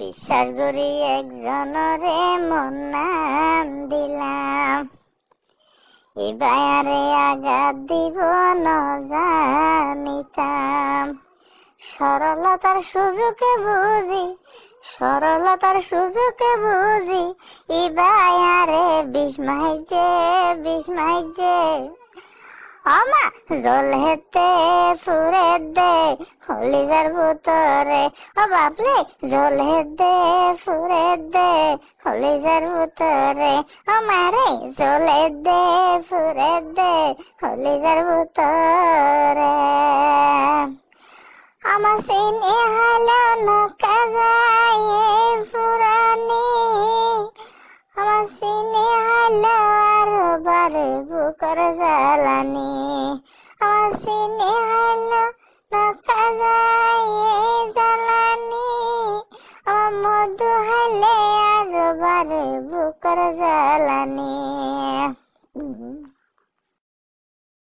বিশ্বাস করি একজনরে মন নাম দিলাম এবারে আঘাত দিব জানিতাম সরলতার সুযোগে বুঝি সরলতার সুযোগে বুঝি ইবায়ারে বিষ্মাই যে বিষ্মাই যে আমা জল হেতে সুরে দে হলি হলিজার ভুতরে ও বাপলে জল হেতে সুরে দে হলি হলিজার ভুতরে ও মারে জল দে সুরে দে হলি হলিজার ভুতরে আমার সিনে হালানো কাজায়ে ফুরানি আমার সিনে হালানো কর জ্বালানি আমার সিনে হাইলা নাকা যায় জ্বালানি আমার মধু হাইলে আর বারে বুকর জ্বালানি